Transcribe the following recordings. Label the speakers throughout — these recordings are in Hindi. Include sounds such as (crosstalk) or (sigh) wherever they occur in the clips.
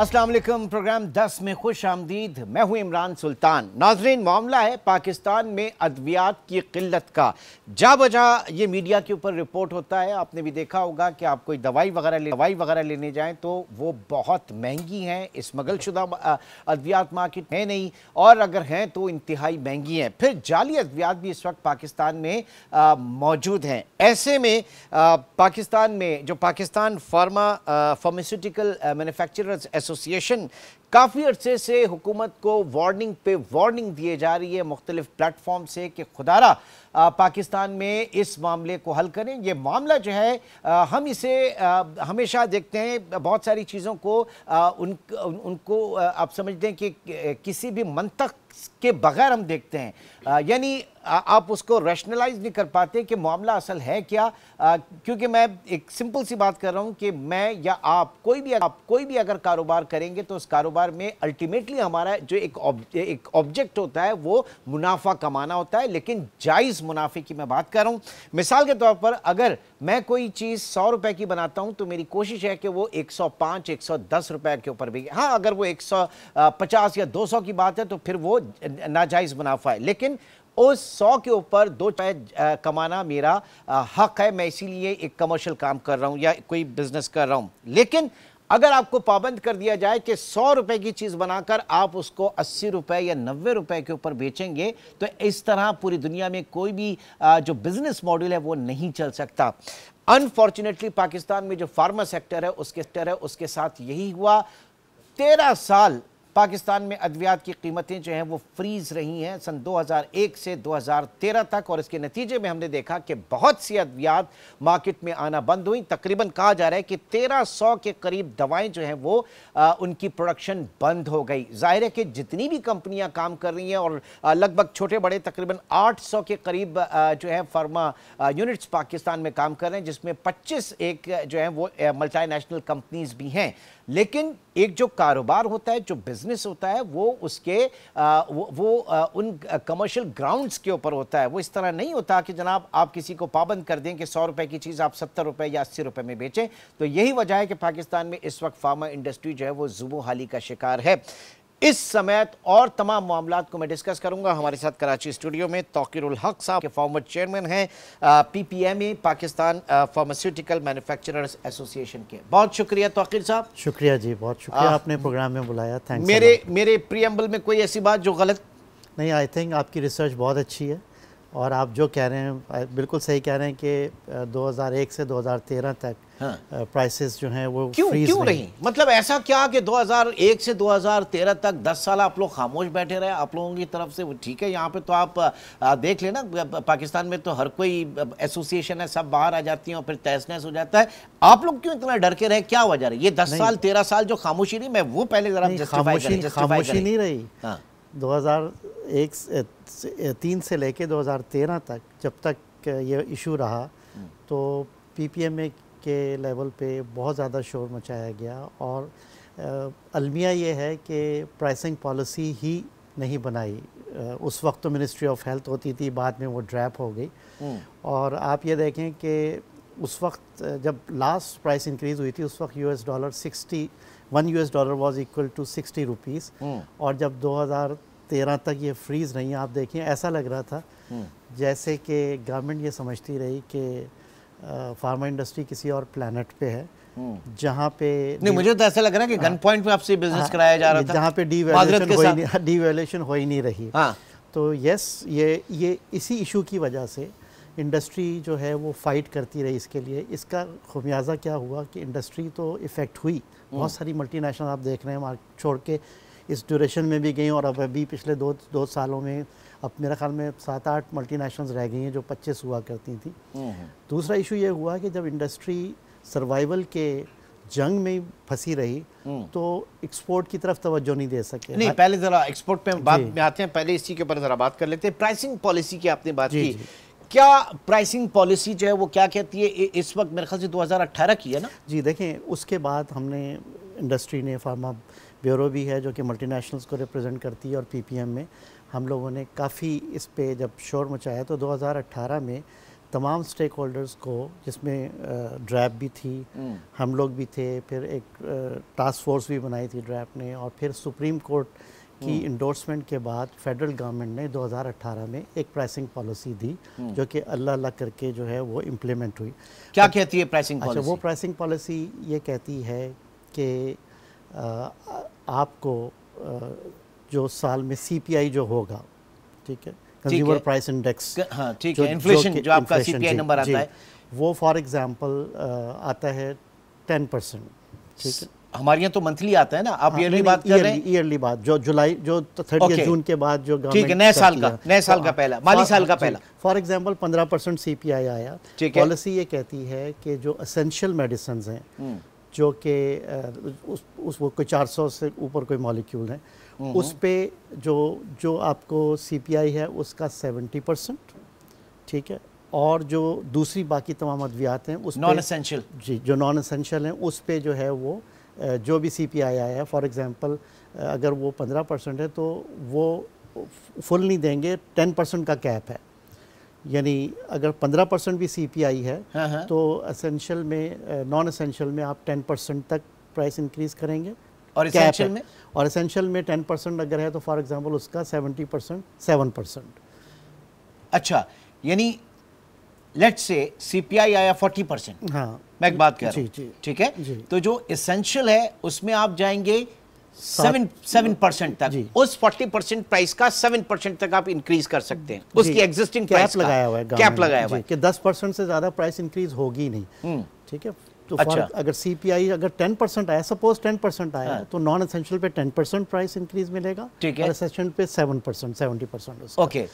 Speaker 1: असलम प्रोग्राम 10 में खुश आमदीद मैं हूं इमरान सुल्तान नाजरीन मामला है पाकिस्तान में अद्वियात की किल्लत का जा बजा ये मीडिया के ऊपर रिपोर्ट होता है आपने भी देखा होगा कि आप कोई दवाई वगैरह ले दवाई वगैरह लेने जाएं तो वो बहुत महंगी हैं इस शुदा अद्वियात मार्केट है नहीं और अगर हैं तो इंतहाई महंगी हैं फिर जाली अद्वियात भी इस वक्त पाकिस्तान में मौजूद हैं ऐसे में आ, पाकिस्तान में जो Pakistan pharma pharmaceutical manufacturers association काफ़ी अरसे से हुकूमत को वार्निंग पे वार्निंग दिए जा रही है मुख्तलिफ प्लेटफॉर्म से कि खुदारा पाकिस्तान में इस मामले को हल करें ये मामला जो है हम इसे हमेशा देखते हैं बहुत सारी चीज़ों को उन, उन उनको आप समझते हैं कि किसी भी मंतक के बगैर हम देखते हैं यानी आप उसको रैशनलाइज नहीं कर पाते कि मामला असल है क्या क्योंकि मैं एक सिंपल सी बात कर रहा हूं कि मैं या आप कोई भी आप कोई भी अगर कारोबार करेंगे तो उस कारोबार में अल्टीमेटली हमारा जो एक एक ऑब्जेक्ट होता है वो मुनाफा कमाना होता है लेकिन जायज़ मुनाफे की मैं बात कर रहा हूँ मिसाल के तौर पर अगर मैं कोई चीज़ सौ रुपए की बनाता हूँ तो मेरी कोशिश है कि वो एक सौ पाँच एक सौ दस रुपए के ऊपर भी हाँ अगर वो एक सौ पचास या दो सौ की बात है तो फिर वो नाजायज़ मुनाफा है लेकिन उस सौ के ऊपर दो चाय कमाना मेरा हक है मैं इसीलिए एक कमर्शियल काम कर रहा हूं या कोई बिजनेस कर रहा हूं लेकिन अगर आपको पाबंद कर दिया जाए कि सौ रुपए की चीज़ बनाकर आप उसको अस्सी रुपए या नब्बे रुपए के ऊपर बेचेंगे तो इस तरह पूरी दुनिया में कोई भी जो बिजनेस मॉडल है वो नहीं चल सकता अनफॉर्चुनेटली पाकिस्तान में जो फार्मा सेक्टर है उसके सेक्टर है उसके साथ यही हुआ तेरह साल पाकिस्तान में अद्वियात की कीमतें जो हैं वो फ्रीज रही हैं सन 2001 से 2013 तक और इसके नतीजे में हमने देखा कि बहुत सी अद्वियात मार्केट में आना बंद हुई तकरीबन कहा जा रहा है कि 1300 के करीब दवाएं जो हैं वो आ, उनकी प्रोडक्शन बंद हो गई जाहिर है कि जितनी भी कंपनियां काम कर रही हैं और लगभग छोटे बड़े तकरीबन आठ के करीब आ, जो है फार्मा यूनिट्स पाकिस्तान में काम कर रहे हैं जिसमें पच्चीस एक जो है वो मल्टा कंपनीज भी हैं लेकिन एक जो कारोबार होता है जो बिजनेस होता है वो उसके आ, वो, वो आ, उन कमर्शियल ग्राउंड्स के ऊपर होता है वो इस तरह नहीं होता कि जनाब आप किसी को पाबंद कर दें कि सौ रुपए की चीज़ आप सत्तर रुपए या अस्सी रुपए में बेचें तो यही वजह है कि पाकिस्तान में इस वक्त फार्मा इंडस्ट्री जो है वो जुबो हाली का शिकार है इस समेत और तमाम मामला को मैं डिस्कस करूंगा हमारे साथ कराची स्टूडियो में तोकिरुल हक साहब के फॉर्मर चेयरमैन हैं PPMA Pakistan pharmaceutical manufacturers association के बहुत शुक्रिया तोकिर साहब
Speaker 2: शुक्रिया जी बहुत शुक्रिया आ, आपने प्रोग्राम में बुलाया थैंक मेरे मेरे प्रियम्बल में कोई ऐसी बात जो गलत नहीं आई थिंक आपकी रिसर्च बहुत अच्छी है और आप जो कह रहे हैं बिल्कुल सही कह रहे हैं कि 2001 से 2013 तक हाँ। प्राइसेस जो हैं वो क्यों फ्रीज क्यों नहीं
Speaker 1: मतलब ऐसा क्या कि 2001 से 2013 तक 10 साल आप लोग खामोश बैठे रहे आप लोगों की तरफ से वो ठीक है यहाँ पे तो आप देख लेना पाकिस्तान में तो हर कोई एसोसिएशन है सब बाहर आ जाती है और फिर तहस नहस हो जाता है आप लोग क्यों इतना डर के रहे क्या वजह रही ये दस साल तेरह साल जो खामोशी रही मैं वो पहले खामोशी
Speaker 2: नहीं रही हाँ। 2001 से तीन से लेके 2013 तक जब तक ये इशू रहा हम्म। तो पी के लेवल पे बहुत ज़्यादा शोर मचाया गया और अलमिया ये है कि प्राइसिंग पॉलिसी ही नहीं बनाई उस वक्त तो मिनिस्ट्री ऑफ हेल्थ होती थी बाद में वो ड्रैप हो गई हम्म। और आप ये देखें कि उस वक्त जब लास्ट प्राइस इंक्रीज हुई थी उस वक्त US dollar 60 one US dollar was equal to 60 rupees और जब 2013 तक ये फ्रीज नहीं आप देखें ऐसा लग रहा था hmm. जैसे कि गवर्नमेंट ये समझती रही कि फार्मा इंडस्ट्री किसी और प्लानट पे है hmm. जहाँ पे नहीं मुझे तो ऐसा लग रहा है कि गन पॉइंट में आपसे बिजनेस हाँ, कराया जा रहा था जहाँ पे डीवेलेशन हो ही नहीं रही हाँ। तो यस ये ये इसी इशू की वजह से इंडस्ट्री जो है वो फाइट करती रही इसके लिए इसका खुमियाज़ा क्या हुआ कि इंडस्ट्री तो इफ़ेक्ट हुई हम्म। बहुत सारी मल्टीनेशनल आप देख रहे हैं मार्केट छोड़ के इस ड्यूरेशन में भी गई और अब अभी पिछले दो दो सालों में अब मेरा ख्याल में सात आठ मल्टीनेशनल्स रह गई हैं जो पच्चीस हुआ करती थी हम्म, हम्म। दूसरा इशू ये हुआ कि जब इंडस्ट्री सर्वाइवल के जंग में फंसी रही तो एक्सपोर्ट की तरफ तवज्जो नहीं दे सके नहीं
Speaker 1: पहले ज़रा एक्सपोर्ट पे बात में आते हैं पहले इसी के ऊपर ज़रा बात कर लेते हैं प्राइसिंग पॉलिसी की आपने
Speaker 2: बात की क्या प्राइसिंग पॉलिसी जो है वो क्या कहती है इस वक्त मेरे ख्याल से 2018 की है ना जी देखें उसके बाद हमने इंडस्ट्री ने फार्मा ब्यूरो भी है जो कि मल्टीनेशनल्स को रिप्रेजेंट करती है और पीपीएम में हम लोगों ने काफ़ी इस पे जब शोर मचाया तो 2018 में तमाम स्टेक होल्डर्स को जिसमें ड्रैप भी थी हम्म। हम लोग भी थे फिर एक टास्क फोर्स भी बनाई थी ड्रैप ने और फिर सुप्रीम कोर्ट की इंडोर्समेंट हम्म। के बाद फेडरल गवर्नमेंट ने 2018 में एक प्राइसिंग पॉलिसी दी हम्म। जो कि अल्लाह अल्लाह करके जो है वो इम्प्लीमेंट हुई क्या और, कहती है प्राइसिंग पॉलिसी अच्छा वो प्राइसिंग पॉलिसी ये कहती है कि आपको आ, जो साल में सीपीआई जो होगा ठीक है कंज्यूमर प्राइस इंडेक्स ठीक है इन्फ्लेशन हाँ, जो आपका सीपीआई नंबर आता है वो फॉर एग्जांपल आता है टेन परसेंट ठीक है
Speaker 1: हमारे यहाँ तो मंथली आता है ना आप ईयरली हाँ, बात कर रहे हैं
Speaker 2: ईयरली बात जो जुलाई जो थर्टी okay. जून के बाद जो ठीक है नए साल तो का नए हाँ, साल का हाँ, पहला माली साल का पहला फॉर एग्जाम्पल पंद्रह परसेंट सी पी आई आया पॉलिसी ये कहती है कि जो असेंशियल मेडिसन हैं हम्म। जो कि उस, उस वो कोई 400 से ऊपर कोई मॉलिक्यूल है हम्म। उस पर जो जो आपको आई है उसका 70 परसेंट ठीक है और जो दूसरी बाकी तमाम अद्वियात हैं उस नॉन असेंशियल जी जो नॉन असेंशियल हैं उस पर जो है वो जो भी सी पी आई आया फॉर एग्ज़ाम्पल अगर वो पंद्रह परसेंट है तो वो फुल नहीं देंगे टेन परसेंट का कैप है यानी अगर पंद्रह परसेंट भी सी पी आई है हाँ।, हाँ। तो असेंशियल में नॉन असेंशियल में आप टेन परसेंट तक प्राइस इंक्रीज़ करेंगे और असेंशियल में और इसेंशियल में टेन परसेंट अगर है तो फॉर एग्जाम्पल उसका सेवेंटी परसेंट सेवन परसेंट अच्छा यानी लेट्स से सी पी आई आया फोर्टी परसेंट हाँ मैं एक बात
Speaker 1: कह रहा हूँ ठीक है तो जो इसेंशियल है उसमें आप जाएंगे सेवन सेवन परसेंट तक उस फोर्टी परसेंट प्राइस का सेवन परसेंट तक आप इंक्रीज कर सकते हैं उसकी एग्जिस्टिंग कैप लगाया हुआ है कैप लगाया हुआ है
Speaker 2: कि दस परसेंट से ज्यादा प्राइस इंक्रीज होगी नहीं हम्म। ठीक है तो अच्छा अगर सी पी आई अगर टेन परसेंट आया सपोज टेन परसेंट आया हाँ। तो नॉन असेंशियल पे टेन परसेंट प्राइस इंक्रीज मिलेगा ठीक है seven percent seventy percent okay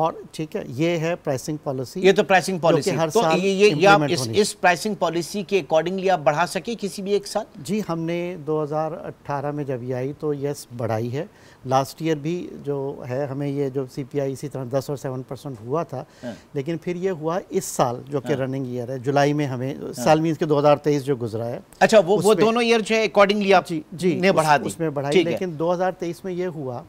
Speaker 2: और ठीक है ये है प्राइसिंग पॉलिसी ये तो प्राइसिंग पॉलिसी हर तो साल ये, ये, या इस, इस प्राइसिंग पॉलिसी के अकॉर्डिंगली आप बढ़ा सके किसी भी एक साल जी हमने 2018 में जब ये आई तो यस बढ़ाई है लास्ट ईयर भी जो है हमें ये जो सीपीआई इसी तरह 10 और 7 परसेंट हुआ था हाँ। लेकिन फिर ये हुआ इस साल जो कि रनिंग हाँ। ईयर है जुलाई में हमें हाँ। साल मीन के 2023 जो गुजरा है अच्छा वो वो दोनों ईयर जो है अकॉर्डिंगली आप जी जी ने बढ़ा दी उसमें बढ़ाई लेकिन 2023 में ये हुआ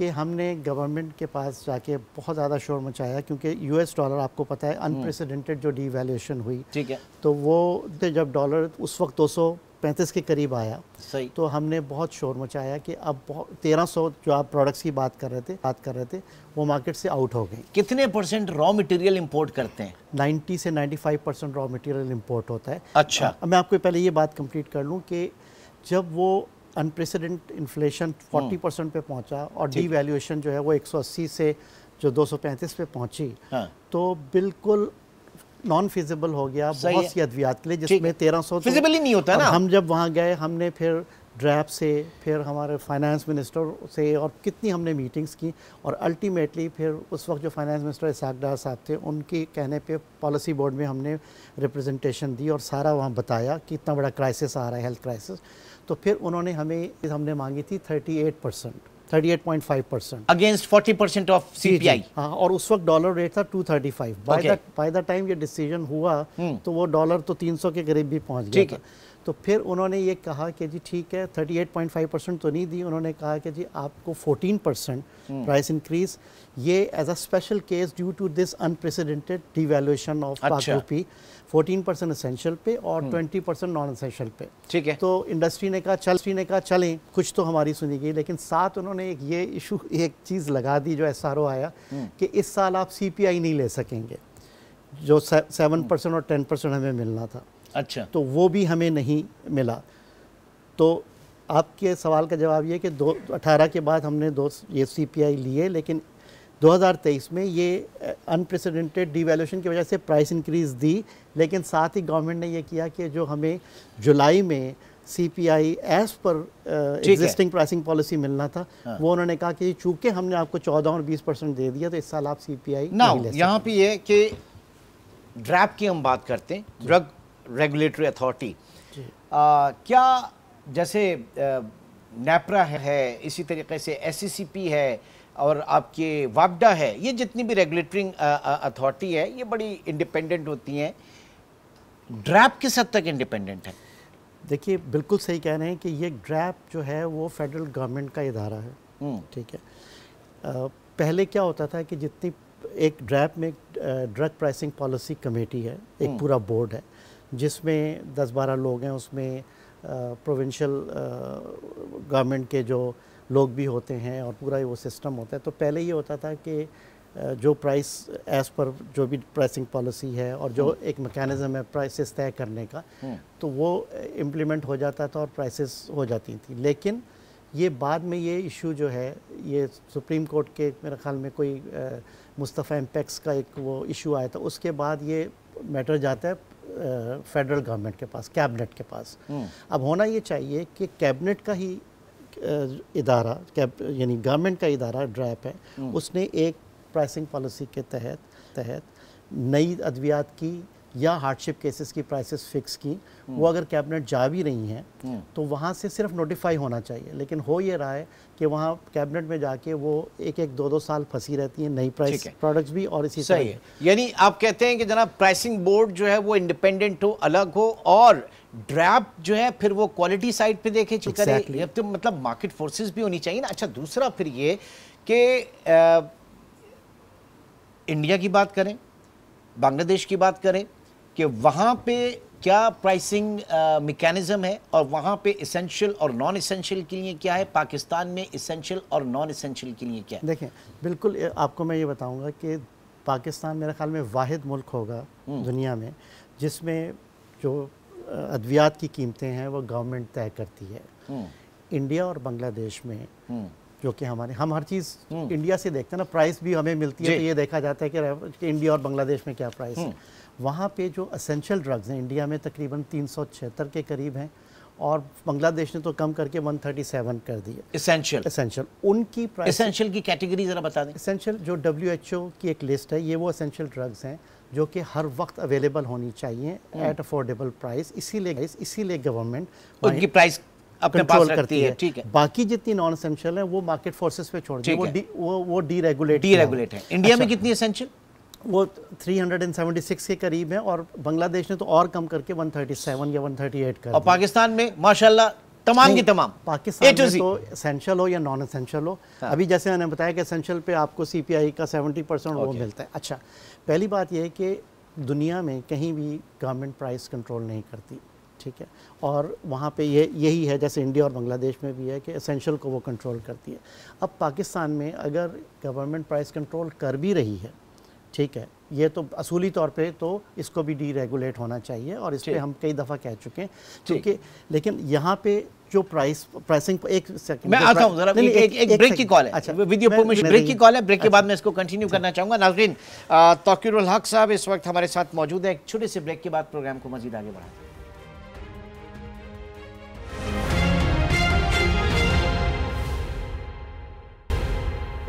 Speaker 2: कि हमने गवर्नमेंट के पास जाके बहुत ज़्यादा शोर मचाया क्योंकि यूएस डॉलर आपको पता है अनप्रेसिडेंटेड हम्म। जो डीवैल्यूएशन हुई ठीक है तो वो जब डॉलर उस वक्त दो सौ पैंतीस के करीब आया सही तो हमने बहुत शोर मचाया कि अब तेरह सौ जो आप प्रोडक्ट्स की बात कर रहे थे बात कर रहे थे वो मार्केट से आउट हो गई कितने परसेंट रॉ मटेरियल इंपोर्ट करते हैं 90 से 95 परसेंट रॉ मटेरियल इंपोर्ट होता है अच्छा आ, मैं आपको पहले ये बात कंप्लीट कर लूँ कि जब वो अनप्रेसिडेंट इन्फ्लेशन 40 परसेंट पे पहुंचा और डी वैल्यूएशन जो है वो 180 से जो 235 पे पहुंची हाँ। तो बिल्कुल नॉन फिजिबल हो गया बहुत सी अद्वियात के लिए जिसमें तेरह सौ फिजिबल ही नहीं होता ना हम जब वहाँ गए हमने फिर ड्रैप से फिर हमारे फाइनेंस मिनिस्टर से और कितनी हमने मीटिंग्स की और अल्टीमेटली फिर उस वक्त जो फाइनेंस मिनिस्टर इसाक डार साहब थे उनके कहने पे पॉलिसी बोर्ड में हमने रिप्रेजेंटेशन दी और सारा वहाँ बताया कि इतना बड़ा क्राइसिस आ रहा है हेल्थ क्राइसिस तो फिर उन्होंने हमें हमने मांगी थी 38 percent 38.5 percent against 40 percent of CPI हाँ और उस वक्त डॉलर रेट था 235 by the by the time ये डिसीजन हुआ हम्म। तो वो डॉलर तो 300 के करीब भी पहुंच गया था तो फिर उन्होंने ये कहा कि जी ठीक है 38.5 परसेंट तो नहीं दी उन्होंने कहा कि जी आपको 14 परसेंट प्राइस इंक्रीज ये as a special case due to this unprecedented devaluation of Pak rupee 14 percent essential पे और 20 परसेंट नॉन असेंशियल पे ठीक है तो इंडस्ट्री ने कहा चल ने कहा चलें कुछ तो हमारी सुनी गई लेकिन साथ उन्होंने उन्होंने एक ये इशू एक चीज़ लगा दी जो एस आया हम्म। कि इस साल आप सी नहीं ले सकेंगे जो सेवन परसेंट हम्म। और टेन परसेंट हमें मिलना था अच्छा तो वो भी हमें नहीं मिला तो आपके सवाल का जवाब ये कि दो अठारह के बाद हमने दो ये सी लिए लेकिन 2023 में ये अनप्रेसिडेंटेड डिवेल्यूशन की वजह से प्राइस इंक्रीज़ दी लेकिन साथ ही गवर्नमेंट ने ये किया कि जो हमें जुलाई में सीपीआई एस पर एग्जिस्टिंग प्राइसिंग पॉलिसी मिलना था हाँ। वो उन्होंने कहा कि चूंकि हमने आपको 14 और 20 परसेंट दे दिया तो इस साल आप सी पी आई यहाँ
Speaker 1: पे ये कि ड्रैप की हम बात करते हैं ड्रग रेगुलेटरी अथॉरिटी क्या जैसे नेपरा है इसी तरीके से एस e है और आपके वापडा है ये जितनी भी रेगुलेटरिंग अथॉरिटी है ये बड़ी इंडिपेंडेंट होती हैं ड्रैप किस हद तक इंडिपेंडेंट है
Speaker 2: देखिए बिल्कुल सही कह रहे हैं कि ये ड्रैप जो है वो फेडरल गवर्नमेंट का इदारा है हम्म। ठीक है आ, पहले क्या होता था कि जितनी एक ड्रैप में ड्रग प्राइसिंग पॉलिसी कमेटी है एक हम्म। पूरा बोर्ड है जिसमें दस बारह लोग हैं उसमें प्रोविंशियल गवर्नमेंट के जो लोग भी होते हैं और पूरा वो सिस्टम होता है तो पहले ये होता था कि जो प्राइस एज पर जो भी प्राइसिंग पॉलिसी है और जो हम्म। एक मैकेनिज्म है प्राइसेस तय करने का हम्म। तो वो इम्प्लीमेंट हो जाता था और प्राइसेस हो जाती थी लेकिन ये बाद में ये इशू जो है ये सुप्रीम कोर्ट के मेरे ख्याल में कोई मुस्तफ़ा इम्पैक्स का एक वो इशू आया था उसके बाद ये मैटर जाता है फेडरल गवर्नमेंट के पास कैबिनेट के पास हम्म। अब होना ये चाहिए कि कैबिनेट का ही इदारा यानी गवर्नमेंट का इदारा ड्रैप है उसने एक प्राइसिंग पॉलिसी के तहत तहत नई अद्वियात की या हार्डशिप केसेस की प्राइसेस फिक्स की हम्म। वो अगर कैबिनेट जा भी रही हैं हम्म। तो वहाँ से सिर्फ नोटिफाई होना चाहिए लेकिन हो ये रहा है कि वहाँ कैबिनेट में जाके वो एक एक दो दो साल फंसी रहती हैं नई प्राइस प्रोडक्ट्स भी और इसी सही है
Speaker 1: यानी आप कहते हैं कि जनाब प्राइसिंग बोर्ड जो है वो इंडिपेंडेंट हो अलग हो और ड्रैप जो है फिर वो क्वालिटी साइड पर देखे exactly. तो मतलब मार्केट फोर्सेज भी होनी चाहिए ना अच्छा दूसरा फिर ये कि इंडिया की बात करें बांग्लादेश की बात करें कि वहाँ पे क्या प्राइसिंग मेकेनिज़्म है और वहाँ पे इसेंशियल और नॉन इसेंशियल के लिए क्या है पाकिस्तान में इसेंशियल और नॉन इसेंशियल के लिए क्या है
Speaker 2: देखें बिल्कुल आपको मैं ये बताऊँगा कि पाकिस्तान मेरे ख्याल में वाद मुल्क होगा हम्म। दुनिया में जिसमें जो अद्वियात की कीमतें हैं वो गवर्नमेंट तय करती है हम्म। इंडिया और बांग्लादेश में हम्म। क्योंकि हमारे हम हर चीज़ हम्म। इंडिया से देखते हैं ना प्राइस भी हमें मिलती है तो ये देखा जाता है कि इंडिया और बांग्लादेश में क्या प्राइस है हम्म। वहाँ पे जो असेंशियल ड्रग्स हैं इंडिया में तकरीबन तीन के करीब हैं और बांग्लादेश ने तो कम करके 137 कर दिए एसेंशियल एसेंशियल उनकी एसेंशियल की कैटेगरी ज़रा बता दें एसेंशियल जो डब्ल्यू की एक लिस्ट है ये वो असेंशियल ड्रग्स हैं जो कि हर वक्त अवेलेबल होनी चाहिए एट अफोर्डेबल प्राइस इसीलिए इसीलिए गवर्नमेंट उनकी प्राइस अपने कंट्रोल करती है ठीक है है बाकी जितनी नॉन असेंशियल है वो मार्केट फोर्सेस पे छोड़ दी वो डी वो वो डीरेगुलेट डीरेगुलेट है इंडिया में अच्छा। कितनी असेंशियल वो 376 के करीब है और बांग्लादेश ने तो और कम करके 137 या 138 कर और
Speaker 1: पाकिस्तान में
Speaker 2: माशाल्लाह तमाम की तमाम
Speaker 1: पाकिस्तान में तो
Speaker 2: एसेंशियल हो या नॉन एसेंशियल हो हाँ। अभी जैसे मैंने बताया कि एसेंशियल पे आपको सीपीआई का 70 परसेंट वो मिलता है अच्छा पहली बात ये है कि दुनिया में कहीं भी गवर्नमेंट प्राइस कंट्रोल नहीं करती ठीक है और वहाँ पे ये यही है जैसे इंडिया और बांग्लादेश में भी है कि एसेंशियल को वो कंट्रोल करती है अब पाकिस्तान में अगर गवर्नमेंट प्राइस कंट्रोल कर भी रही है ठीक है ये तो असूली तौर पे तो इसको भी डीरेगुलेट होना चाहिए और इस पर हम कई दफ़ा कह चुके हैं क्योंकि लेकिन यहाँ पे जो प्राइस प्राइसिंग एक सेकंड मैं आता हूँ जरा एक, एक, एक, ब्रेक की कॉल है अच्छा विद योर परमिशन ब्रेक की
Speaker 1: कॉल है ब्रेक के अच्छा। बाद मैं इसको कंटिन्यू करना चाहूँगा नाजरीन तौकीरुल हक साहब इस वक्त हमारे साथ मौजूद है एक छोटे से ब्रेक के बाद प्रोग्राम को मजीद आगे बढ़ाते हैं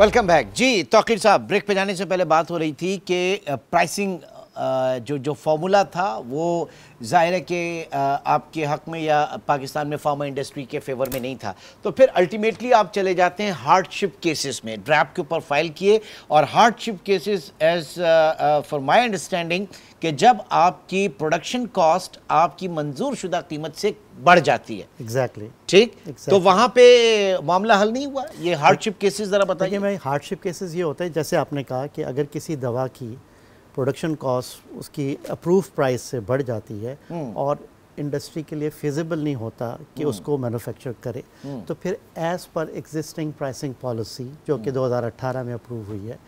Speaker 1: वेलकम बैक जी तोकिर साहब ब्रेक पे जाने से पहले बात हो रही थी कि प्राइसिंग जो जो फार्मूला था वो ज़ाहिर है कि आपके हक में या पाकिस्तान में फार्मा इंडस्ट्री के फेवर में नहीं था तो फिर अल्टीमेटली आप चले जाते हैं हार्डशिप केसेस में ड्रैप के ऊपर फाइल किए और hardship cases as for my understanding कि जब आपकी प्रोडक्शन कॉस्ट आपकी मंजूर शुदा कीमत से बढ़ जाती है
Speaker 2: एग्जैक्टली exactly. ठीक तो exactly. तो वहाँ पे मामला हल नहीं हुआ ये हार्डशिप केसेस ज़रा बताइए मैं हार्डशिप केसेस ये होते हैं जैसे आपने कहा कि अगर किसी दवा की प्रोडक्शन कॉस्ट उसकी अप्रूव प्राइस से बढ़ जाती है हम्म। और इंडस्ट्री के लिए फिजिबल नहीं होता कि हम्म। उसको मैन्युफैक्चर करे हम्म। तो फिर as per existing pricing policy जो कि 2018 में अप्रूव हुई है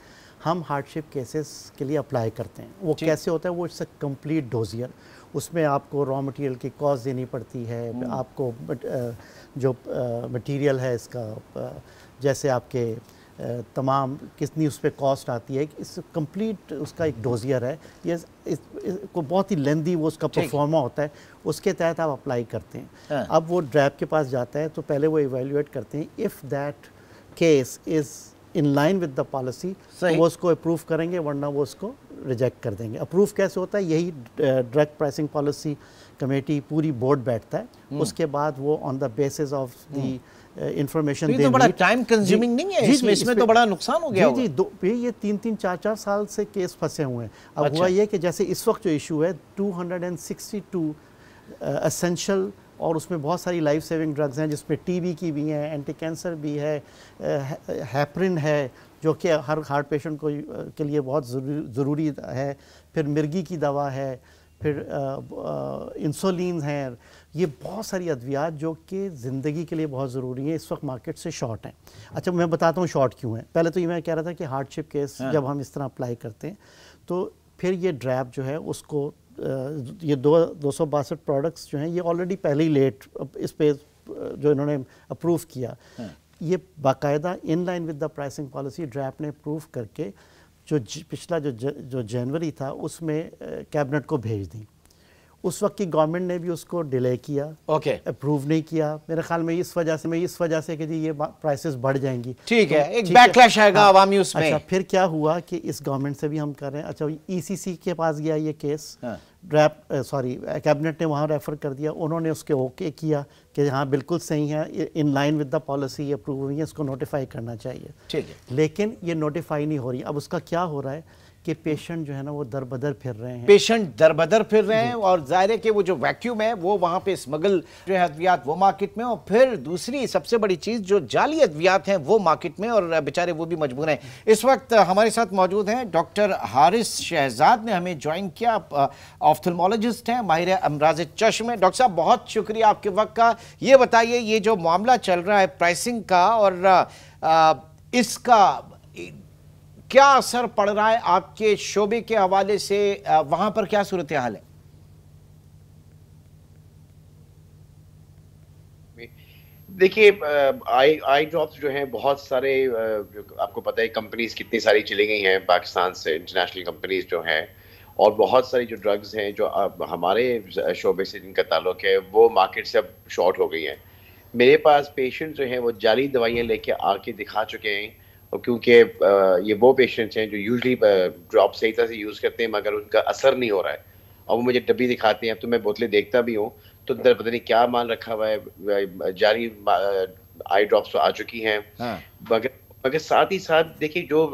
Speaker 2: हम हार्डशिप केसेस के लिए अप्लाई करते हैं वो कैसे होता है वो इट्स अ कंप्लीट डोजियर उसमें आपको रॉ मटेरियल की कॉस्ट देनी पड़ती है आपको जो मटेरियल है इसका जैसे आपके तमाम कितनी उस पर कॉस्ट आती है इस कंप्लीट उसका एक डोजियर है ये इस, इस, को बहुत ही लेंदी वो उसका परफॉर्मा होता है उसके तहत आप अप्लाई करते हैं हाँ। अब वो ड्रैप के पास जाता है तो पहले वो एवेल्यूएट करते हैं if that case is in line with the policy वो उसको अप्रूव करेंगे वरना वो उसको रिजेक्ट कर देंगे अप्रूव कैसे होता है यही ड्रग प्राइसिंग पॉलिसी कमेटी पूरी बोर्ड बैठता है हम्म। उसके बाद वो on the basis of the information तो, तो बड़ा टाइम कंज्यूमिंग नहीं है इसमें इसमें तो बड़ा नुकसान हो गया जी जी दो ये तीन तीन चार चार साल से केस फंसे हुए हैं अब अच्छा। हुआ ये कि जैसे इस वक्त जो इशू है 262 असेंशियल और उसमें बहुत सारी लाइफ सेविंग ड्रग्स हैं जिसमें टीबी की भी हैं एंटी कैंसर भी है हैप्रिन है जो कि हर हार्ट पेशेंट को के लिए बहुत ज़रूरी है फिर मिर्गी की दवा है फिर इंसुलिन हैं ये बहुत सारी अद्वियात जो कि ज़िंदगी के लिए बहुत ज़रूरी है इस वक्त मार्केट से शॉर्ट हैं अच्छा मैं बताता हूँ शॉर्ट क्यों है पहले तो ये मैं कह रहा था कि हार्डशिप केस हाँ। जब हम इस तरह अप्लाई करते हैं तो फिर ये ड्रैप जो है उसको ये दो दो सौ बासठ प्रोडक्ट्स जो हैं ये ऑलरेडी पहले ही लेट इस पर जो इन्होंने अप्रूव किया हाँ। ये बाकायदा in line with the pricing policy DRAP ने अप्रूव करके जो पिछला जो जो जनवरी था उसमें कैबिनेट को भेज दी उस वक्त की गवर्नमेंट ने भी उसको डिले किया ओके okay. अप्रूव नहीं किया मेरे ख्याल में इस वजह से मैं इस वजह से कि जी ये प्राइसेस बढ़ जाएंगी ठीक तो, है एक बैकलैश आएगा हाँ, आवामी उसमें अच्छा फिर क्या हुआ कि इस गवर्नमेंट से भी हम कर रहे हैं अच्छा ईसीसी e के पास गया ये केस हाँ. सॉरी कैबिनेट ने वहाँ रेफ़र कर दिया उन्होंने उसके ओके किया कि हाँ बिल्कुल सही है in line with the policy approve हुई है इसको नोटिफाई करना चाहिए ठीक है लेकिन ये नोटिफाई नहीं हो रही अब उसका क्या हो रहा है कि पेशेंट जो है ना वो दर बदर फिर रहे हैं
Speaker 1: पेशेंट दर बदर फिर रहे हैं और जाहिर है कि वो जो वैक्यूम है वो वहाँ पे स्मगल जो है अद्वियात वो मार्केट में और फिर दूसरी सबसे बड़ी चीज़ जो जाली अद्वियात हैं वो मार्केट में और बेचारे वो भी मजबूर हैं इस वक्त हमारे साथ मौजूद हैं डॉक्टर हारिस शहजाद ने हमें ज्वाइन किया ऑफ्थलमोलॉजिस्ट हैं माहिर अमराज चश्म है डॉक्टर साहब बहुत शुक्रिया आपके वक्त का ये बताइए ये जो मामला चल रहा है प्राइसिंग का और इसका क्या असर पड़ रहा है आपके शोबे के हवाले से वहां पर क्या सूरत हाल है
Speaker 3: देखिए आई आई ड्रॉप्स जो हैं बहुत सारे आपको पता है कंपनीज कितनी सारी चली गई हैं पाकिस्तान से इंटरनेशनल कंपनीज जो हैं और बहुत सारी जो ड्रग्स हैं जो अब हमारे शोबे से जिनका ताल्लुक है वो मार्केट से अब शॉर्ट हो गई हैं मेरे पास पेशेंट जो हैं वो जाली दवाइयाँ लेके आके दिखा चुके हैं और क्योंकि ये वो पेशेंट्स हैं जो यूजली ड्रॉप सही तरह से यूज़ करते हैं मगर उनका असर नहीं हो रहा है और वो मुझे डब्बी दिखाते हैं अब तो मैं बोतलें देखता भी हूँ तो दर पता नहीं क्या माल रखा हुआ है जारी आई ड्रॉप्स तो आ चुकी हैं हाँ। मगर मगर साथ ही साथ देखिए जो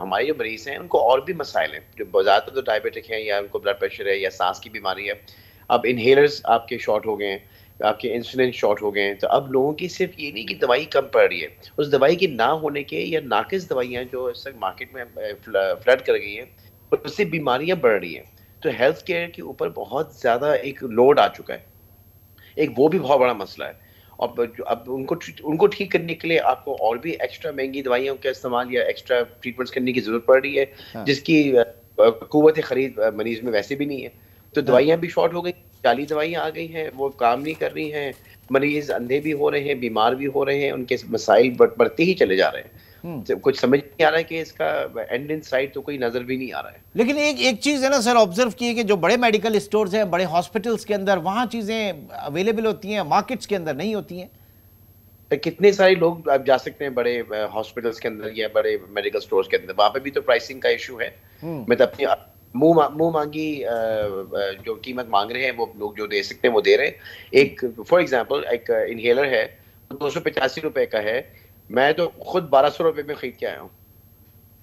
Speaker 3: हमारे जो मरीज हैं उनको और भी मसाइल हैं जो ज़्यादातर तो डायबिटिक हैं या उनको ब्लड प्रेशर है या सांस की बीमारी है अब इन्हेलर्स आपके शॉर्ट हो गए हैं आपके इंसुलिन शॉर्ट हो गए हैं तो अब लोगों की सिर्फ ये नहीं कि दवाई कम पड़ रही है उस दवाई के ना होने के या नाकस दवाइयाँ जो इस वक्त मार्केट में फ्लड कर गई हैं उससे बीमारियाँ बढ़ रही हैं तो हेल्थ केयर के ऊपर बहुत ज़्यादा एक लोड आ चुका है एक वो भी बहुत बड़ा मसला है अब अब उनको उनको ठीक करने के लिए आपको और भी एक्स्ट्रा महंगी दवाइयों का इस्तेमाल या एक्स्ट्रा ट्रीटमेंट्स करने की ज़रूरत पड़ रही है हाँ। जिसकी कुत खरीद मरीज में वैसे भी नहीं है तो हाँ। दवाइयाँ भी शॉर्ट हो गई जाली दवाई आ गई है वो काम नहीं कर रही है मरीज अंधे भी हो रहे हैं बीमार भी हो रहे हैं उनके मसाइल बढ़ते ही चले जा रहे हैं हम्म। कुछ समझ नहीं आ रहा है कि इसका एंड इन साइड तो कोई नजर भी नहीं आ रहा है
Speaker 1: लेकिन एक एक चीज है ना सर ऑब्जर्व किए कि जो बड़े मेडिकल स्टोर्स हैं बड़े हॉस्पिटल्स के अंदर वहाँ चीजें अवेलेबल होती हैं मार्केट्स के अंदर नहीं होती हैं तो कितने सारे लोग
Speaker 3: आप जा सकते हैं बड़े हॉस्पिटल्स के अंदर या बड़े मेडिकल स्टोर्स के अंदर वहाँ पे भी तो प्राइसिंग का इशू है हम्म। मैं तो अपनी मुंह मुंह मांगी जो कीमत मांग रहे हैं वो लोग जो दे सकते हैं वो दे रहे हैं एक फॉर एग्जांपल एक इनहेलर है दो सौ पचासी रुपये का है मैं तो खुद बारह सौ रुपये में खरीद के आया हूँ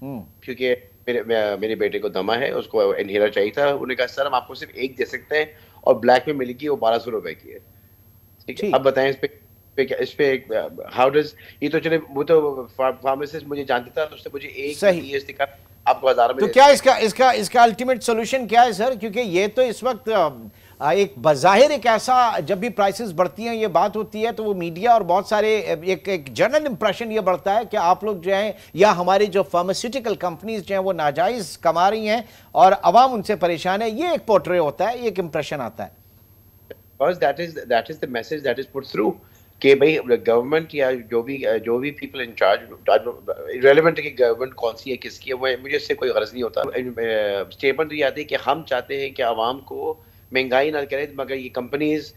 Speaker 3: हम्म। क्योंकि मेरे मेरे बेटे को दमा है उसको इनहेलर चाहिए था उन्होंने कहा सर हम आपको सिर्फ एक दे सकते हैं और ब्लैक में मिलेगी वो बारह सौ रुपए की है ठीक है अब बताएं इस पे इस पे हाउ डज ये तो चले वो तो फार्मासिस्ट मुझे जानता था तो उससे मुझे एक सही दिखा आपको बाजार में तो क्या इसका
Speaker 1: इसका इसका अल्टीमेट सोल्यूशन क्या है सर क्योंकि ये तो इस वक्त एक बाहिर एक ऐसा जब भी प्राइसेस बढ़ती हैं ये बात होती है तो वो मीडिया और बहुत सारे एक एक जनरल इंप्रेशन ये बढ़ता है कि आप लोग जो हैं या हमारे जो फार्मास्यूटिकल कंपनीज जो हैं वो नाजायज़ कमा रही हैं और आवाम उनसे परेशान है ये एक पोर्ट्रे होता है ये एक इंप्रेशन आता है
Speaker 3: First, that is that is the message that is put कि भाई गवर्नमेंट या जो भी जो भी पीपल इंचार्ज रेलिवेंट की गवर्नमेंट कौन सी है किसकी है वो मुझे इससे कोई गर्ज नहीं होता स्टेटमेंट तो ये आती है कि हम चाहते हैं कि आवाम को महंगाई ना करें मगर ये कंपनीज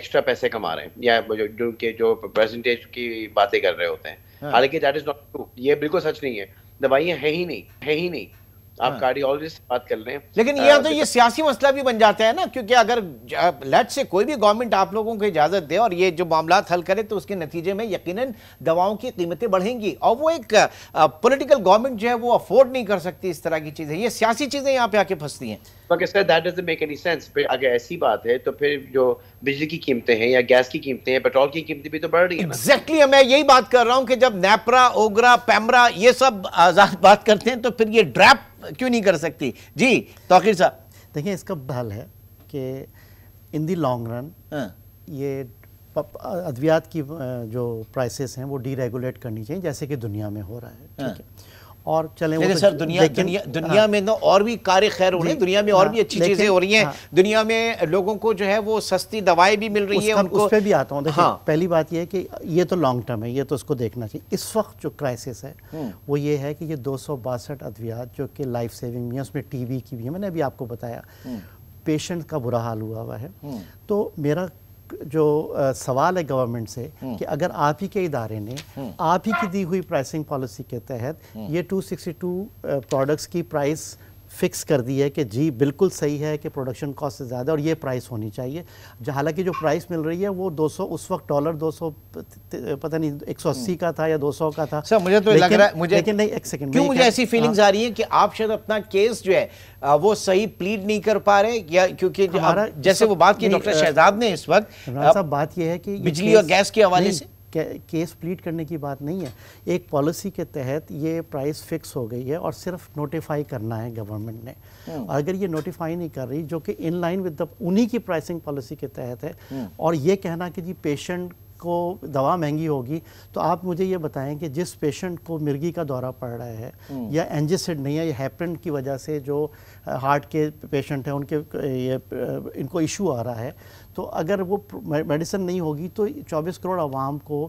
Speaker 3: एक्स्ट्रा पैसे कमा रहे हैं या जो के जो परसेंटेज की बातें कर रहे होते हैं हाँ। हालांकि दैट इज़ नॉट ट्रू ये बिल्कुल सच नहीं है दवाइयाँ हैं ही नहीं है ही नहीं आप हाँ। कार्डियोलॉजिस्ट बात कर रहे हैं लेकिन यहाँ तो ये
Speaker 1: सियासी मसला भी बन जाता है ना क्योंकि अगर लेट से कोई भी गवर्नमेंट आप लोगों को इजाज़त दे और ये जो मामला हल करे तो उसके नतीजे में यकीनन दवाओं की कीमतें बढ़ेंगी और वो एक पोलिटिकल गवर्नमेंट जो है वो अफोर्ड नहीं कर सकती इस तरह की चीज़ें ये सियासी चीज़ें यहाँ पे आके फंसती है
Speaker 3: अगर ऐसी बात है तो फिर जो बिजली की कीमतें हैं या गैस की कीमतें हैं पेट्रोल की कीमतें भी तो बढ़ रही है
Speaker 1: एग्जैक्टली मैं यही बात कर रहा हूँ कि जब नेपरा ओगरा पैमरा ये सब आजाद (laughs) बात करते हैं तो फिर ये ड्रैप क्यों नहीं कर सकती
Speaker 2: जी तो साहब देखिए इसका हल है कि इन दी लॉन्ग रन हाँ। ये अद्वियात की जो प्राइसेस हैं वो डीरेगुलेट करनी चाहिए जैसे कि दुनिया में हो रहा है ठीक हाँ। है और चले तो सर दुनिया दुनिया हाँ। दुनिया में ना
Speaker 1: और भी कार्य खैर हो रहे हैं दुनिया में और भी हाँ, अच्छी चीजें हो रही हैं हाँ। दुनिया में लोगों को जो है वो सस्ती दवाएं भी मिल रही है उनको उस पर भी
Speaker 2: आता हूँ देखिए हाँ। पहली बात यह है कि ये तो लॉन्ग टर्म है ये तो उसको देखना चाहिए इस वक्त जो क्राइसिस है हम्म। वो ये है कि ये दो अद्वियात जो कि लाइफ सेविंग है उसमें टीबी की भी है मैंने अभी आपको बताया पेशेंट हम्म। का बुरा हाल हुआ हुआ है हम्म। तो मेरा जो सवाल है गवर्नमेंट से हम्म। कि अगर आप ही के इदारे ने हम्म। आप ही की दी हुई प्राइसिंग पॉलिसी के तहत हम्म। ये 262 प्रोडक्ट्स की प्राइस फिक्स कर दी है कि जी बिल्कुल सही है कि प्रोडक्शन कॉस्ट से ज़्यादा और ये प्राइस होनी चाहिए हालांकि जो प्राइस मिल रही है वो 200 उस वक्त डॉलर 200 पता नहीं 180 का था या 200 का था सर अच्छा, मुझे तो लग रहा है मुझे लेकिन नहीं एक सेकंड क्यों मुझे ऐसी फीलिंग्स
Speaker 1: हाँ। आ रही है कि आप शायद अपना केस जो है वो सही प्लीड नहीं कर पा रहे या क्योंकि जैसे वो बात की डॉक्टर शहजाद ने इस
Speaker 2: वक्त बात यह है कि बिजली और गैस के हवाले से केस प्लीट करने की बात नहीं है एक पॉलिसी के तहत ये प्राइस फिक्स हो गई है और सिर्फ नोटिफाई करना है गवर्नमेंट ने हम्म। और अगर ये नोटिफाई नहीं कर रही जो कि इन लाइन विद उन्हीं की प्राइसिंग पॉलिसी के तहत है हम्म। और ये कहना कि जी पेशेंट को दवा महंगी होगी तो आप मुझे ये बताएं कि जिस पेशेंट को मिर्गी का दौरा पड़ रहा है हम्म। या एंजिसिड नहीं है या हैपन की वजह से जो हार्ट के पेशेंट हैं उनके ये इनको इशू आ रहा है तो अगर वो मेडिसिन नहीं होगी तो 24 करोड़ आवाम को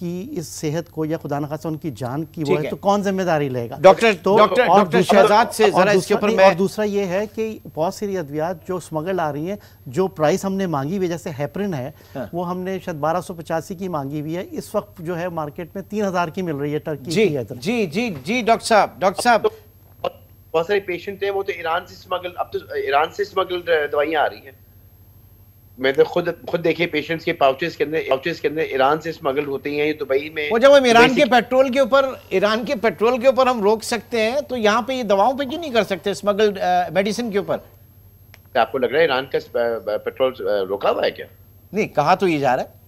Speaker 2: की इस सेहत को या खुदा खासा उनकी जान की वो है है तो कौन जिम्मेदारी लेगा डॉक्टर तो डॉक्टर और दूसरा से जरा इसके ऊपर मैं और दूसरा ये है कि बहुत सारी अद्वियात जो स्मगल आ रही हैं जो प्राइस हमने मांगी हुई जैसे हैप्रिन है हाँ। वो हमने शायद बारह सौ पचासी की मांगी हुई है इस वक्त जो है मार्केट में तीन हजार की मिल रही है टर्की जी
Speaker 1: जी जी जी डॉक्टर साहब डॉक्टर साहब तो बहुत सारे पेशेंट
Speaker 3: हैं वो तो ईरान से स्मगल अब तो ईरान से स्मगल दवाइयाँ आ रही हैं मैं तो खुद खुद देखे पेशेंट्स के पाउचेस के अंदर पाउचेस के अंदर ईरान से स्मगल होते हैं ये दुबई में वो जब हम ईरान के
Speaker 1: पेट्रोल के ऊपर ईरान के पेट्रोल के ऊपर हम रोक सकते हैं तो यहाँ पे ये दवाओं पे क्यों नहीं कर सकते स्मगल मेडिसिन uh, के ऊपर
Speaker 3: तो आपको लग रहा है ईरान का पेट्रोल uh, uh, रोका हुआ है
Speaker 1: क्या नहीं कहा तो ये जा रहा है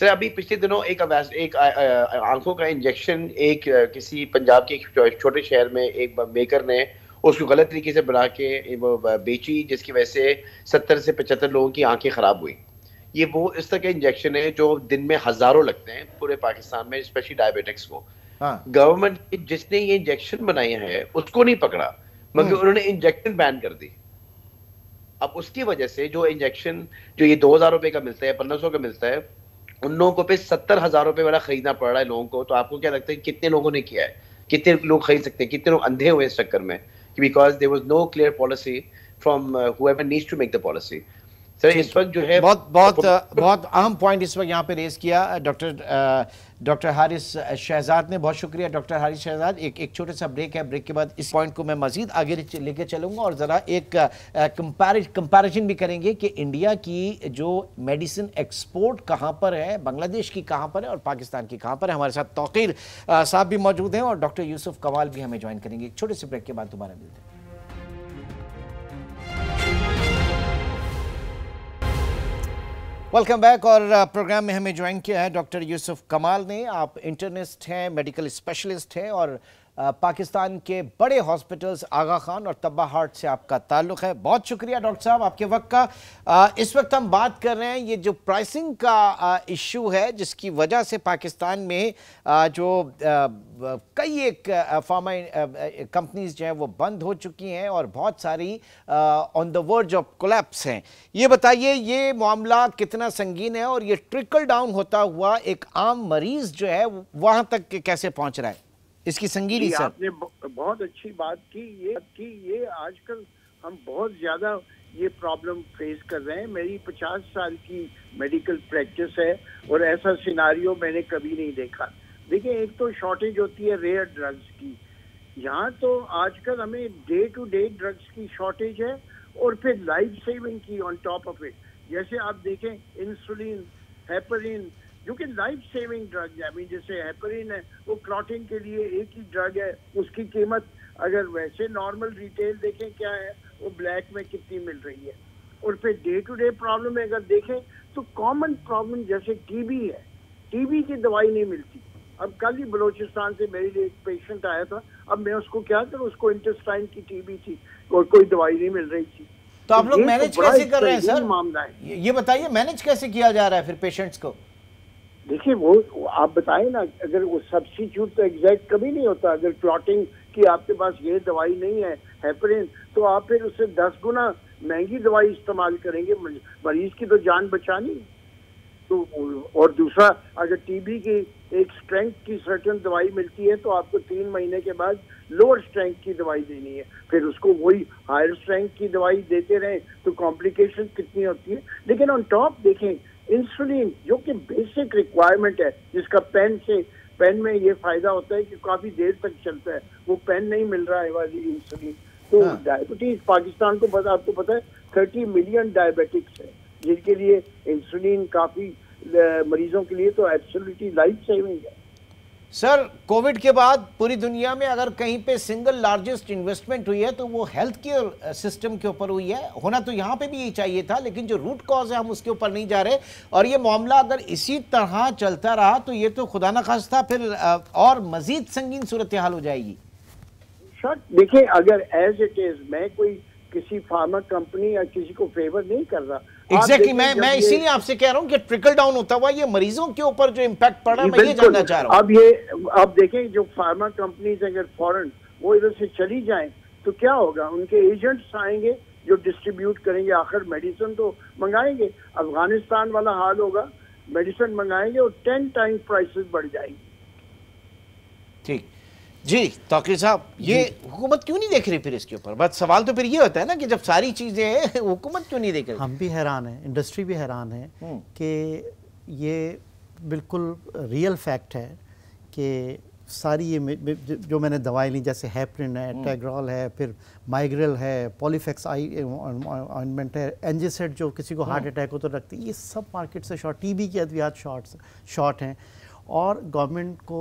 Speaker 3: सर अभी पिछले दिनों एक एक आंखों का इंजेक्शन एक किसी पंजाब के छोटे शहर में एक मेकर ने उसको गलत तरीके से बना के वो बेची जिसकी वजह से सत्तर से पचहत्तर लोगों की आंखें ख़राब हुई ये वो इस तरह के इंजेक्शन है जो दिन में हज़ारों लगते हैं पूरे पाकिस्तान में स्पेशली डायबिटिक्स को हाँ। गवर्नमेंट जिसने ये इंजेक्शन बनाए हैं उसको नहीं पकड़ा मगर हम्म। उन्होंने इंजेक्शन बैन कर दी अब उसकी वजह से जो इंजेक्शन जो ये दो हज़ार रुपए का मिलता है पंद्रह सौ का मिलता है उन लोगों को पे सत्तर हज़ार रुपये वाला खरीदना पड़ रहा है लोगों को तो आपको क्या लगता है कितने लोगों ने किया है कितने लोग खरीद सकते हैं कितने लोग अंधे हुए इस चक्कर में because there was no clear policy from uh, whoever needs to make the policy. Sir इस वक्त जो है बहुत
Speaker 1: बहुत (laughs) बहुत अहम point इस वक्त यहाँ पे raised किया doctor uh, doctor Haris Shahzad ने बहुत शुक्रिया डॉक्टर हारिस शहजाद एक एक छोटा सा ब्रेक है ब्रेक के बाद इस पॉइंट को मैं मजीद आगे लेके चलूँगा और ज़रा एक कंपैरिजन भी करेंगे कि इंडिया की जो मेडिसिन एक्सपोर्ट कहाँ पर है बांग्लादेश की कहाँ पर है और पाकिस्तान की कहाँ पर है हमारे साथ तोकीर साहब भी मौजूद हैं और डॉक्टर यूसुफ कमाल भी हमें ज्वाइन करेंगे एक छोटे से ब्रेक के बाद दोबारा मिलते हैं वेलकम बैक और प्रोग्राम uh, में हमें ज्वाइन किया है डॉक्टर यूसुफ कमाल ने आप इंटरनिस्ट हैं मेडिकल स्पेशलिस्ट हैं और पाकिस्तान के बड़े हॉस्पिटल्स आगा खान और तब्बा हार्ट से आपका ताल्लुक है बहुत शुक्रिया डॉक्टर साहब आपके वक्त का आ, इस वक्त हम बात कर रहे हैं ये जो प्राइसिंग का इशू है जिसकी वजह से पाकिस्तान में आ, जो कई एक फार्मा कंपनीज जो हैं वो बंद हो चुकी हैं और बहुत सारी on the verge of collapse हैं ये बताइए ये मामला कितना संगीन है और ये ट्रिकल डाउन होता हुआ एक आम मरीज़ जो है वहाँ तक कैसे पहुँच रहा है इसकी संगीनी सर आपने
Speaker 4: बहुत अच्छी बात की ये की ये आजकल हम बहुत ज्यादा ये प्रॉब्लम फेस कर रहे हैं मेरी पचास साल की मेडिकल प्रैक्टिस है और ऐसा सिनारियो मैंने कभी नहीं देखा देखिए एक तो शॉर्टेज होती है रेयर ड्रग्स की यहाँ तो आजकल हमें डे टू डे ड्रग्स की शॉर्टेज है और फिर लाइफ सेविंग की ऑन टॉप ऑफ इट जैसे आप देखें इंसुलिन हेपरिन जो कि लाइफ सेविंग ड्रग है मीन जैसे हेपरिन है वो क्लॉटिंग के लिए एक ही ड्रग है उसकी कीमत अगर वैसे नॉर्मल रिटेल देखें क्या है वो ब्लैक में कितनी मिल रही है और फिर डे टू डे प्रॉब्लम है अगर देखें तो कॉमन प्रॉब्लम जैसे टीबी है टीबी की दवाई नहीं मिलती अब कल ही बलोचिस्तान से मेरे लिए एक पेशेंट आया था अब मैं उसको क्या करूँ उसको इंटेस्टाइन की टीबी थी और कोई दवाई नहीं मिल रही थी
Speaker 1: तो आप लोग मैनेज तो कैसे कर रहे हैं सर
Speaker 4: मामला है
Speaker 1: ये बताइए मैनेज कैसे किया जा रहा है फिर पेशेंट्स को
Speaker 4: देखिए वो आप बताएं ना अगर वो सब्सिट्यूट तो एग्जैक्ट कभी नहीं होता अगर क्लॉटिंग की आपके पास ये दवाई नहीं है हेपरिन तो आप फिर उससे दस गुना महंगी दवाई इस्तेमाल करेंगे मरीज की तो जान बचानी तो और दूसरा अगर टीबी की एक स्ट्रेंथ की सर्टन दवाई मिलती है तो आपको तीन महीने के बाद लोअर स्ट्रेंथ की दवाई देनी है फिर उसको वही हायर स्ट्रेंथ की दवाई देते रहें तो कॉम्प्लिकेशन कितनी होती है लेकिन ऑन टॉप देखें इंसुलिन जो कि बेसिक रिक्वायरमेंट है जिसका पेन से पेन में ये फायदा होता है कि काफी देर तक चलता है वो पेन नहीं मिल रहा है वाली इंसुलिन तो डायबिटीज हाँ। पाकिस्तान को पता आपको पता है थर्टी मिलियन डायबिटिक्स है जिनके लिए इंसुलिन काफी मरीजों के लिए तो एब्सोल्युटली लाइफ सेविंग है
Speaker 1: सर कोविड के बाद पूरी दुनिया में अगर कहीं पे सिंगल लार्जेस्ट इन्वेस्टमेंट हुई है तो वो हेल्थ केयर सिस्टम के ऊपर हुई है होना तो यहाँ पे भी यही चाहिए था लेकिन जो रूट कॉज है हम उसके ऊपर नहीं जा रहे और ये मामला अगर इसी तरह चलता रहा तो ये तो खुदा ना खास्ता फिर uh, और मजीद संगीन सूरत हाल हो जाएगी
Speaker 4: सर देखिए अगर एज इट इज मैं कोई किसी फार्मा कंपनी या किसी को फेवर नहीं कर रहा एग्जैक्टली exactly, मैं मैं इसीलिए आपसे कह रहा हूँ कि ट्रिकल डाउन होता हुआ ये मरीजों के ऊपर जो इम्पैक्ट पड़ रहा है मैं ये जानना चाह रहा हूँ अब ये आप देखें जो फार्मा कंपनीज अगर फॉरन वो इधर से चली जाए तो क्या होगा उनके एजेंट्स आएंगे जो डिस्ट्रीब्यूट करेंगे आखिर मेडिसिन तो मंगाएंगे अफगानिस्तान वाला हाल होगा मेडिसिन मंगाएंगे और टेन टाइम प्राइसेस बढ़ जाएंगे
Speaker 1: ठीक जी तोकिर साहब ये हुकूमत क्यों नहीं देख रही फिर इसके ऊपर बस सवाल तो फिर ये होता है ना कि जब सारी चीज़ें हैं (laughs) हुकूमत क्यों नहीं देख रही
Speaker 2: हम भी हैरान हैं इंडस्ट्री भी हैरान है हम्म। कि ये बिल्कुल रियल फैक्ट है कि सारी ये जो मैंने दवाएं ली जैसे हैप्रिन है हम्म। टैग्रॉल है फिर माइग्रेल है पॉलीफेक्स आई ऑइंटमेंट है एंजिसेट जो किसी को हार्ट हम्म। अटैक हो तो रखती है ये सब मार्केट से शॉर्ट टीबी की अद्वियात शॉर्ट शॉर्ट हैं और गवर्नमेंट को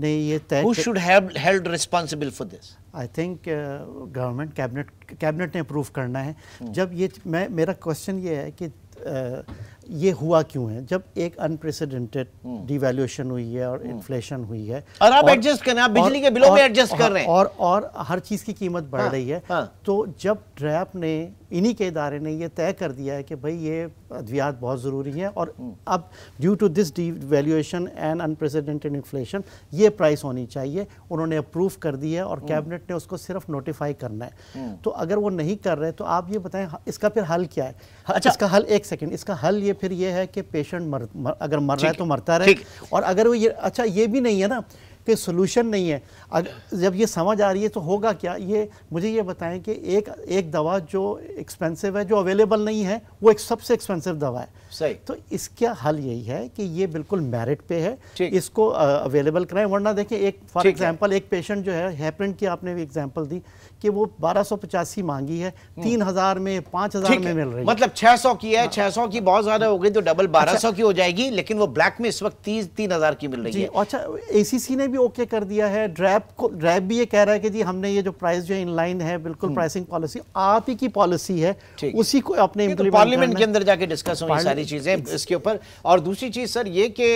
Speaker 2: नहीं ये तय should
Speaker 1: have held responsible for this
Speaker 2: I think government cabinet cabinet ने अप्रूव करना है जब ये मैं मेरा क्वेश्चन ये है कि uh, ये हुआ क्यों है जब एक अनप्रेसिडेंटेड हम्म। डिवैल्यूएशन हुई है और इन्फ्लेशन हम्म। हुई है और आप एडजस्ट कर रहे हैं आप बिजली के बिलों में एडजस्ट कर रहे हैं और और हर चीज़ की कीमत बढ़ हाँ, रही है हाँ, तो जब ड्रैप ने इन्हीं के इदारे ने ये तय कर दिया है कि भाई ये अद्वियात बहुत ज़रूरी है और हम्म। अब due to this devaluation and unprecedented inflation ये प्राइस होनी चाहिए उन्होंने अप्रूव कर दी है और कैबिनेट ने उसको सिर्फ नोटिफाई करना है तो अगर वो नहीं कर रहे तो आप ये बताएं इसका फिर हल क्या है अच्छा। इसका हल एक सेकेंड इसका हल ये फिर ये है कि पेशेंट मर, मर अगर मर रहा है तो मरता रहे और अगर वो ये अच्छा ये भी नहीं है ना कि सोल्यूशन नहीं है अगर जब ये समझ आ रही है तो होगा क्या ये मुझे ये बताएं कि एक एक दवा जो एक्सपेंसिव है जो अवेलेबल नहीं है वो एक सबसे एक्सपेंसिव दवा है सही तो इसका हल यही है कि ये बिल्कुल मेरिट पे है इसको अवेलेबल कराएं वरना देखें एक फॉर एग्जांपल एक पेशेंट जो है हेपरिन की आपने भी एग्जांपल दी कि वो बारह मांगी है हम्म। तीन हजार में पांच हजार में मिल रही मतलब छह सौ की है हाँ। छह सौ
Speaker 1: की बहुत ज्यादा हो गई तो डबल 1200 अच्छा। की हो जाएगी लेकिन वो ब्लैक में इस वक्त तीस तीन हजार की मिल रही है
Speaker 2: अच्छा एसीसी ने भी ओके कर दिया है ड्रैप को ड्रैप भी ये कह रहा है कि जी हमने ये जो प्राइस जो इनलाइन है बिल्कुल प्राइसिंग हम्म। पॉलिसी आप ही की पॉलिसी है उसी को अपने पार्लियामेंट तो के अंदर
Speaker 1: जाके डिस्कस होगी सारी सारी चीज़ें इसके ऊपर और दूसरी चीज़ सर ये कि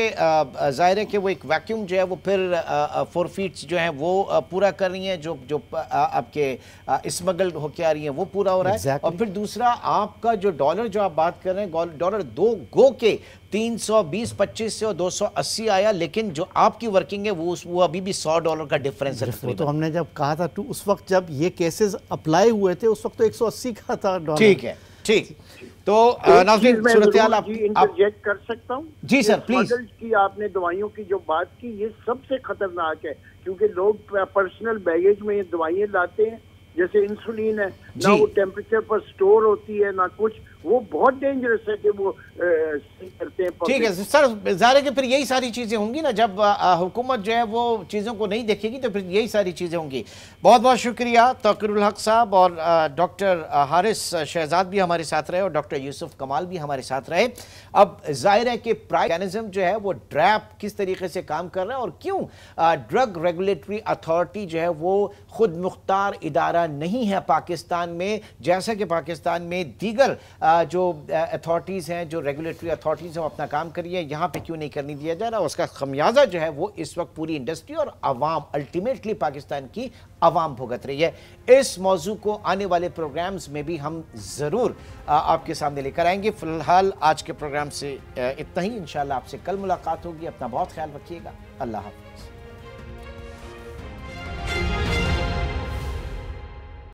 Speaker 1: ज़ाहिर है कि वो एक वैक्यूम जो है वो फिर फोर फीट्स जो हैं वो पूरा कर रही हैं जो जो आपके स्मगल्ड होके आ रही हैं वो पूरा हो रहा है exactly. और फिर दूसरा आपका जो डॉलर जो आप बात कर रहे हैं डॉलर दो गो के 320, 25 से और 280 आया लेकिन जो आपकी वर्किंग है वो उस वो अभी भी 100 डॉलर का डिफरेंस है तो
Speaker 2: हमने जब कहा था तो उस वक्त जब ये केसेस अप्लाई हुए थे उस वक्त तो 180 का था डॉलर ठीक है
Speaker 4: ठीक तो, तो नाजरीन सूरत आप, कर सकता हूँ जी सर प्लीज की आपने दवाइयों की जो बात की ये सबसे खतरनाक है क्योंकि लोग पर्सनल बैगेज में ये दवाइयाँ लाते हैं जैसे इंसुलिन है ना वो टेम्परेचर पर स्टोर होती है ना कुछ वो बहुत डेंजरस है कि वो करते हैं ठीक है सर
Speaker 1: ज़ाहिर कि फिर यही सारी चीज़ें होंगी ना जब हुकूमत जो है वो चीज़ों को नहीं देखेगी तो फिर यही सारी चीज़ें होंगी बहुत बहुत शुक्रिया तकरुल हक साहब और डॉक्टर हारिस शहजाद भी हमारे साथ रहे और डॉक्टर यूसुफ कमाल भी हमारे साथ रहे अब ज़ाहिर है कि प्राइजम जो है वो ड्रैप किस तरीके से काम कर रहा है और क्यों ड्रग रेगुलेटरी अथॉरिटी जो है वो खुद मुख्तार इदारा नहीं है पाकिस्तान में जैसा कि पाकिस्तान में दीगर आ, जो अथॉरिटीज़ हैं जो रेगुलेटरी अथॉरिटीज़ हैं वो अपना काम करिए यहाँ पर क्यों नहीं करने दिया जा रहा उसका खमियाजा जो है वो इस वक्त पूरी इंडस्ट्री और आवाम अल्टीमेटली पाकिस्तान की आवाम भुगत रही है इस मौजू को आने वाले प्रोग्राम्स में भी हम ज़रूर आपके सामने लेकर आएंगे फ़िलहाल आज के प्रोग्राम से इतना ही इन आपसे कल मुलाकात होगी अपना बहुत ख्याल रखिएगा अल्लाह हाफ़